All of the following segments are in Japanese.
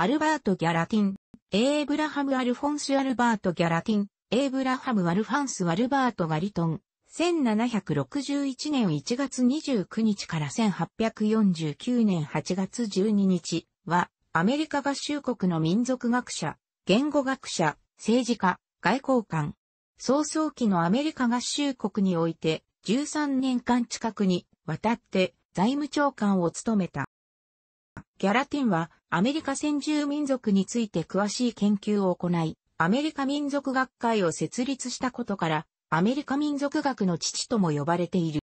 アルバート・ギャラティン、エーブラハム・アルフォンス・アルバート・ギャラティン、エーブラハム・アルファンス・アルバート・ガリトン、1761年1月29日から1849年8月12日は、アメリカ合衆国の民族学者、言語学者、政治家、外交官。早々期のアメリカ合衆国において、13年間近くに渡って財務長官を務めた。ギャラティンはアメリカ先住民族について詳しい研究を行い、アメリカ民族学会を設立したことから、アメリカ民族学の父とも呼ばれている。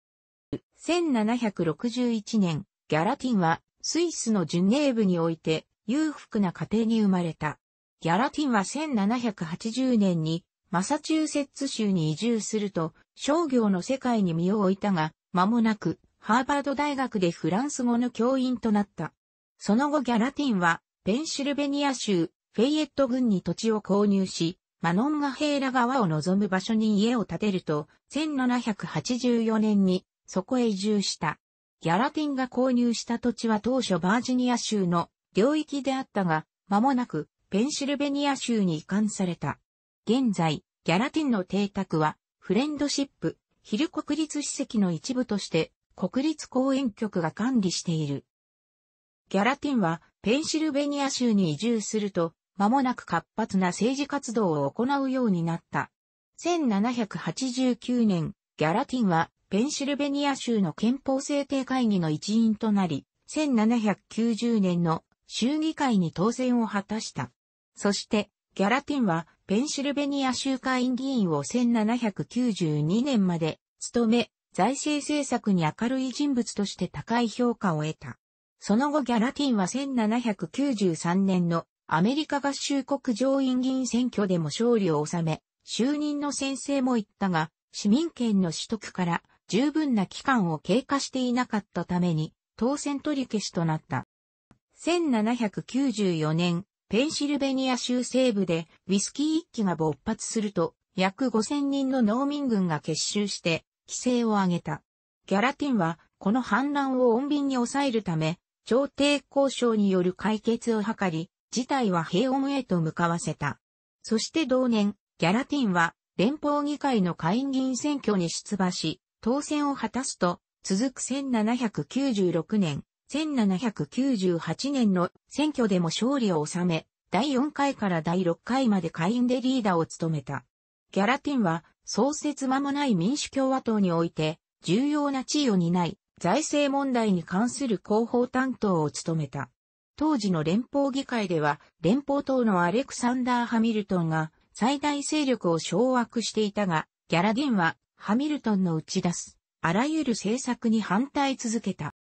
1761年、ギャラティンはスイスのジュネーブにおいて裕福な家庭に生まれた。ギャラティンは1780年にマサチューセッツ州に移住すると商業の世界に身を置いたが、間もなくハーバード大学でフランス語の教員となった。その後ギャラティンは、ペンシルベニア州、フェイエット郡に土地を購入し、マノンガヘーラ川を望む場所に家を建てると、1784年にそこへ移住した。ギャラティンが購入した土地は当初バージニア州の領域であったが、間もなくペンシルベニア州に移管された。現在、ギャラティンの邸宅は、フレンドシップ、ヒル国立史跡の一部として、国立公園局が管理している。ギャラティンはペンシルベニア州に移住すると、間もなく活発な政治活動を行うようになった。1789年、ギャラティンはペンシルベニア州の憲法制定会議の一員となり、1790年の衆議会に当選を果たした。そして、ギャラティンはペンシルベニア州会議員を1792年まで務め、財政政策に明るい人物として高い評価を得た。その後ギャラティンは1793年のアメリカ合衆国上院議員選挙でも勝利を収め、就任の先生も言ったが、市民権の取得から十分な期間を経過していなかったために、当選取り消しとなった。1794年、ペンシルベニア州西部でウィスキー一揆が勃発すると、約5000人の農民軍が結集して、規制を上げた。ギャラティンは、この反乱を穏便に抑えるため、調停交渉による解決を図り、事態は平穏へと向かわせた。そして同年、ギャラティンは連邦議会の下院議員選挙に出馬し、当選を果たすと、続く1796年、1798年の選挙でも勝利を収め、第4回から第6回まで下院でリーダーを務めた。ギャラティンは創設間もない民主共和党において重要な地位を担い、財政問題に関する広報担当を務めた。当時の連邦議会では、連邦党のアレクサンダー・ハミルトンが最大勢力を掌握していたが、ギャラディンはハミルトンの打ち出す、あらゆる政策に反対続けた。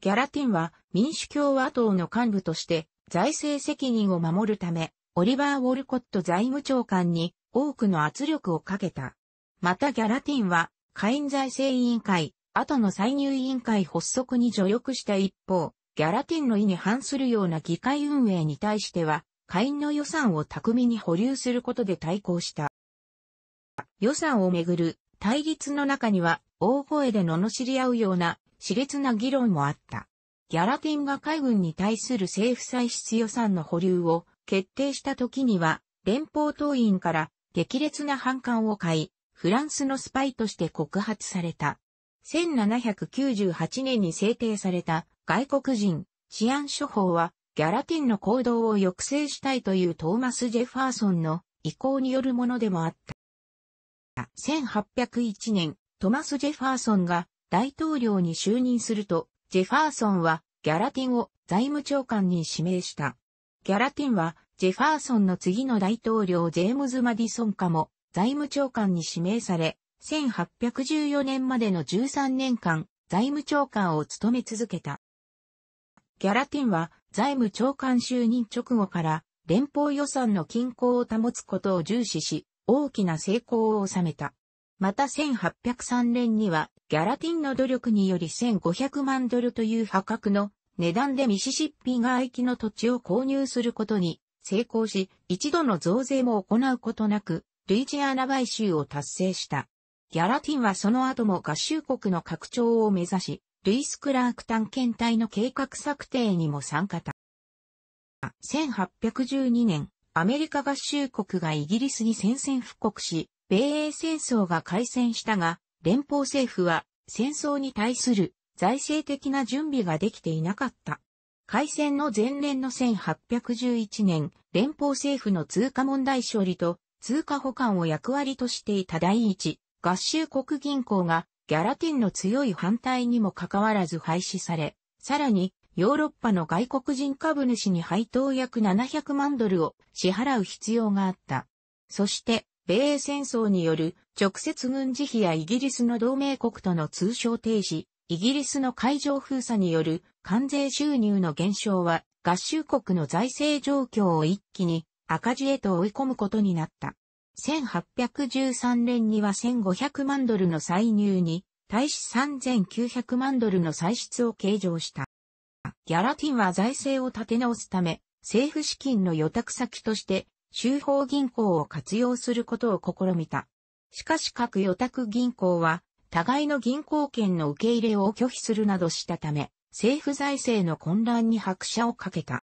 ギャラティンは民主共和党の幹部として財政責任を守るため、オリバー・ウォルコット財務長官に多くの圧力をかけた。またギャラティンは下院財政委員会、後の歳入委員会発足に助力した一方、ギャラティンの意に反するような議会運営に対しては、会員の予算を巧みに保留することで対抗した。予算をめぐる対立の中には、大声で罵り合うような、熾烈な議論もあった。ギャラティンが海軍に対する政府歳出予算の保留を決定した時には、連邦党員から激烈な反感を買い、フランスのスパイとして告発された。1798年に制定された外国人治安処方はギャラティンの行動を抑制したいというトーマス・ジェファーソンの意向によるものでもあった。1801年、トマス・ジェファーソンが大統領に就任すると、ジェファーソンはギャラティンを財務長官に指名した。ギャラティンはジェファーソンの次の大統領ジェームズ・マディソンかも財務長官に指名され、1814年までの13年間、財務長官を務め続けた。ギャラティンは財務長官就任直後から連邦予算の均衡を保つことを重視し、大きな成功を収めた。また1803年にはギャラティンの努力により1500万ドルという破格の値段でミシシッピが行きの土地を購入することに成功し、一度の増税も行うことなく、ルイジアナ買収を達成した。ギャラティンはその後も合衆国の拡張を目指し、ルイス・クラーク探検隊の計画策定にも参加た。1812年、アメリカ合衆国がイギリスに宣戦布告し、米英戦争が開戦したが、連邦政府は戦争に対する財政的な準備ができていなかった。開戦の前年の1811年、連邦政府の通貨問題処理と通貨保管を役割としていた第一合衆国銀行がギャラティンの強い反対にもかかわらず廃止され、さらにヨーロッパの外国人株主に配当約700万ドルを支払う必要があった。そして、米英戦争による直接軍事費やイギリスの同盟国との通商停止、イギリスの海上封鎖による関税収入の減少は合衆国の財政状況を一気に赤字へと追い込むことになった。1813年には1500万ドルの歳入に、対し3900万ドルの歳出を計上した。ギャラティンは財政を立て直すため、政府資金の予託先として、州法銀行を活用することを試みた。しかし各予託銀行は、互いの銀行券の受け入れを拒否するなどしたため、政府財政の混乱に拍車をかけた。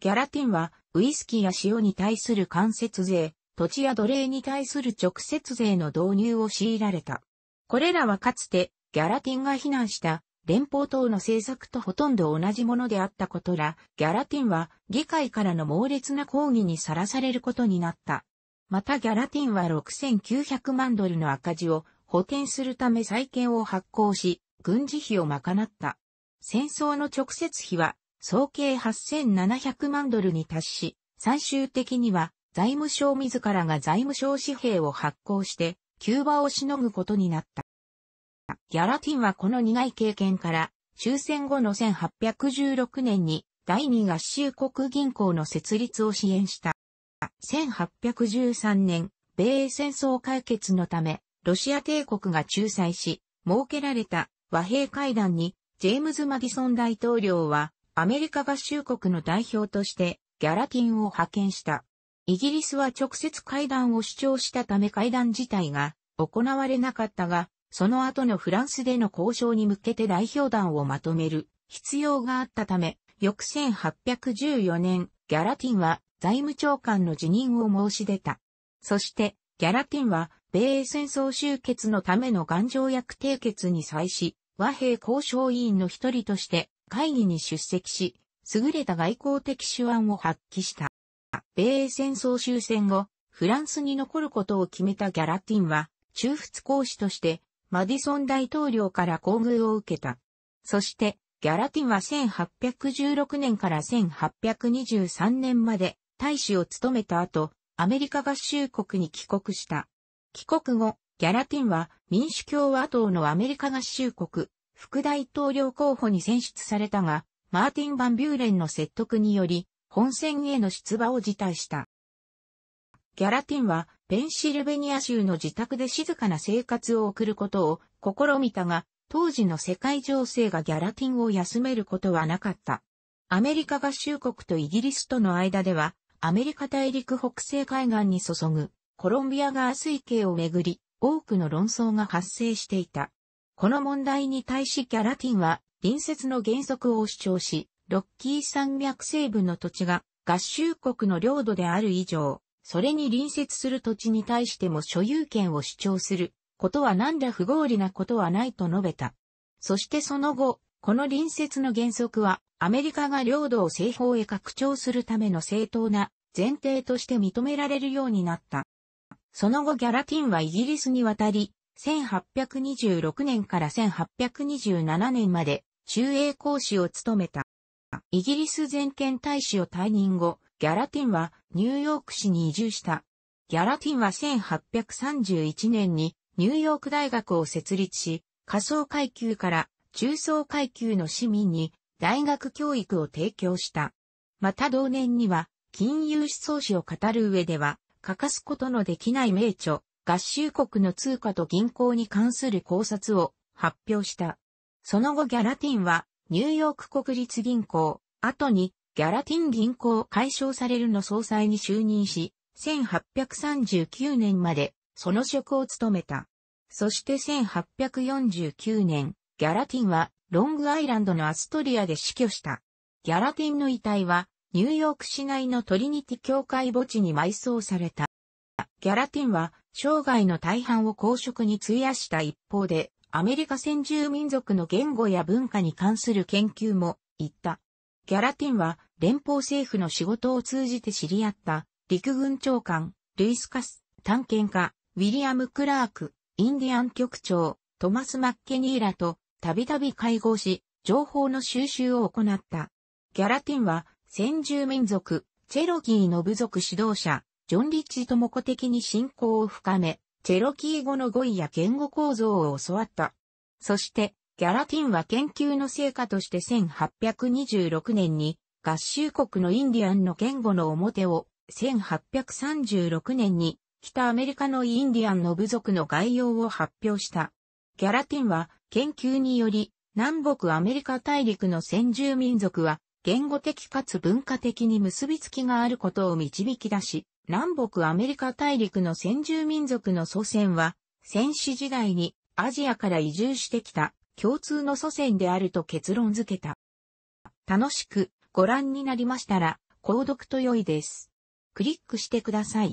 ギャラティンは、ウイスキーや塩に対する間接税、土地や奴隷に対する直接税の導入を強いられた。これらはかつてギャラティンが非難した連邦党の政策とほとんど同じものであったことら、ギャラティンは議会からの猛烈な抗議にさらされることになった。またギャラティンは6900万ドルの赤字を補填するため債建を発行し、軍事費を賄った。戦争の直接費は総計8700万ドルに達し、最終的には財務省自らが財務省紙幣を発行して、キューバをしのぐことになった。ギャラティンはこの苦い経験から、終戦後の1816年に第二合衆国銀行の設立を支援した。1813年、米英戦争解決のため、ロシア帝国が仲裁し、設けられた和平会談に、ジェームズ・マディソン大統領は、アメリカ合衆国の代表として、ギャラティンを派遣した。イギリスは直接会談を主張したため会談自体が行われなかったが、その後のフランスでの交渉に向けて代表団をまとめる必要があったため、翌1814年、ギャラティンは財務長官の辞任を申し出た。そして、ギャラティンは、米英戦争終結のための頑丈約締結に際し、和平交渉委員の一人として会議に出席し、優れた外交的手腕を発揮した。米英戦争終戦後、フランスに残ることを決めたギャラティンは、中仏公使として、マディソン大統領から厚遇を受けた。そして、ギャラティンは1816年から1823年まで大使を務めた後、アメリカ合衆国に帰国した。帰国後、ギャラティンは民主共和党のアメリカ合衆国、副大統領候補に選出されたが、マーティン・バンビューレンの説得により、本戦への出馬を辞退した。ギャラティンはペンシルベニア州の自宅で静かな生活を送ることを試みたが、当時の世界情勢がギャラティンを休めることはなかった。アメリカ合衆国とイギリスとの間では、アメリカ大陸北西海岸に注ぐコロンビア川水系をめぐり、多くの論争が発生していた。この問題に対しギャラティンは、隣接の原則を主張し、ロッキー山脈西部の土地が合衆国の領土である以上、それに隣接する土地に対しても所有権を主張することは何ら不合理なことはないと述べた。そしてその後、この隣接の原則は、アメリカが領土を西方へ拡張するための正当な前提として認められるようになった。その後ギャラティンはイギリスに渡り、1826年から1827年まで中英公使を務めた。イギリス全権大使を退任後、ギャラティンはニューヨーク市に移住した。ギャラティンは1831年にニューヨーク大学を設立し、仮想階級から中層階級の市民に大学教育を提供した。また同年には金融思想史を語る上では欠かすことのできない名著、合衆国の通貨と銀行に関する考察を発表した。その後ギャラティンはニューヨーク国立銀行、後にギャラティン銀行解消されるの総裁に就任し、1839年までその職を務めた。そして1849年、ギャラティンはロングアイランドのアストリアで死去した。ギャラティンの遺体はニューヨーク市内のトリニティ教会墓地に埋葬された。ギャラティンは生涯の大半を公職に費やした一方で、アメリカ先住民族の言語や文化に関する研究も行った。ギャラティンは連邦政府の仕事を通じて知り合った陸軍長官、ルイス・カス、探検家、ウィリアム・クラーク、インディアン局長、トマス・マッケニーラとたびたび会合し、情報の収集を行った。ギャラティンは先住民族、チェロキーの部族指導者、ジョン・リッチとも子的に信仰を深め、チェロキー語の語彙や言語構造を教わった。そして、ギャラティンは研究の成果として1826年に合衆国のインディアンの言語の表を1836年に北アメリカのインディアンの部族の概要を発表した。ギャラティンは研究により南北アメリカ大陸の先住民族は言語的かつ文化的に結びつきがあることを導き出し、南北アメリカ大陸の先住民族の祖先は、戦死時代にアジアから移住してきた共通の祖先であると結論付けた。楽しくご覧になりましたら、購読と良いです。クリックしてください。